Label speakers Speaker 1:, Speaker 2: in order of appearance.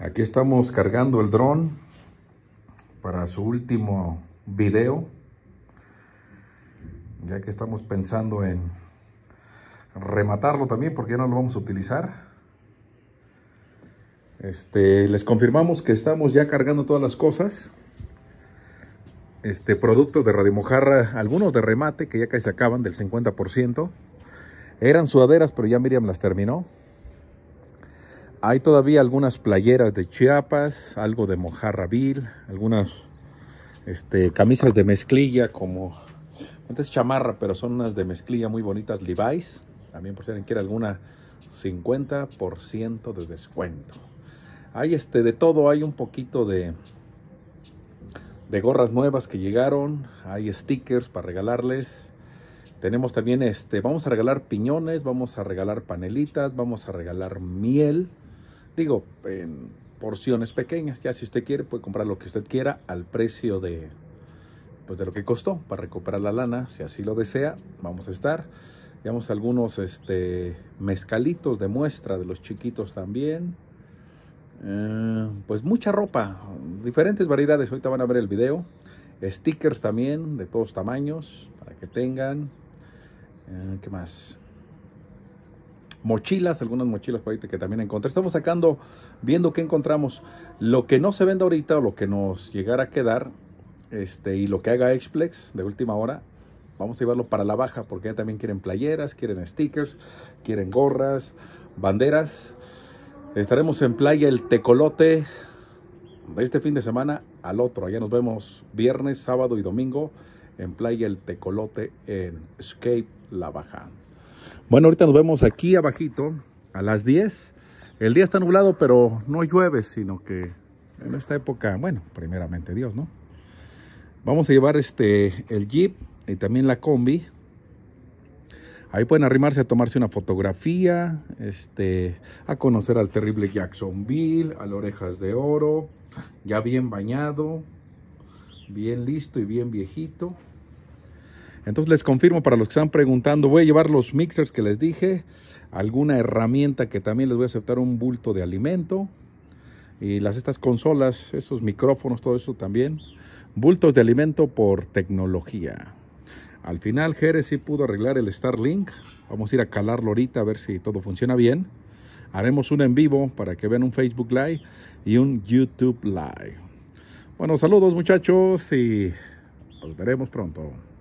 Speaker 1: Aquí estamos cargando el dron para su último video. Ya que estamos pensando en rematarlo también porque ya no lo vamos a utilizar. Este, les confirmamos que estamos ya cargando todas las cosas. Este, productos de mojarra, algunos de remate que ya casi se acaban del 50%. Eran sudaderas, pero ya Miriam las terminó. Hay todavía algunas playeras de Chiapas, algo de mojarra vil, algunas este, camisas de mezclilla como... Antes chamarra, pero son unas de mezclilla muy bonitas, Levi's. También por si alguien quiere alguna, 50% de descuento. Hay este, de todo, hay un poquito de, de gorras nuevas que llegaron. Hay stickers para regalarles. Tenemos también, este, vamos a regalar piñones, vamos a regalar panelitas, vamos a regalar miel digo, en porciones pequeñas. Ya si usted quiere, puede comprar lo que usted quiera al precio de, pues, de lo que costó para recuperar la lana. Si así lo desea, vamos a estar. Digamos, algunos este, mezcalitos de muestra de los chiquitos también. Eh, pues mucha ropa, diferentes variedades. Ahorita van a ver el video. Stickers también, de todos tamaños, para que tengan. Eh, ¿Qué más? mochilas, algunas mochilas por que también encontré. Estamos sacando, viendo qué encontramos. Lo que no se vende ahorita o lo que nos llegara a quedar este, y lo que haga Xplex de última hora, vamos a llevarlo para la baja porque ya también quieren playeras, quieren stickers, quieren gorras, banderas. Estaremos en Playa El Tecolote de este fin de semana al otro. Allá nos vemos viernes, sábado y domingo en Playa El Tecolote en Escape La Baja. Bueno, ahorita nos vemos aquí abajito a las 10. El día está nublado, pero no llueve, sino que en esta época, bueno, primeramente Dios, ¿no? Vamos a llevar este, el Jeep y también la combi. Ahí pueden arrimarse a tomarse una fotografía, este, a conocer al terrible Jacksonville, a orejas de oro, ya bien bañado, bien listo y bien viejito. Entonces les confirmo para los que están preguntando, voy a llevar los mixers que les dije, alguna herramienta que también les voy a aceptar un bulto de alimento y las estas consolas, esos micrófonos, todo eso también. Bultos de alimento por tecnología. Al final Jerez sí pudo arreglar el Starlink. Vamos a ir a calarlo ahorita a ver si todo funciona bien. Haremos un en vivo para que vean un Facebook Live y un YouTube Live. Bueno, saludos muchachos y nos veremos pronto.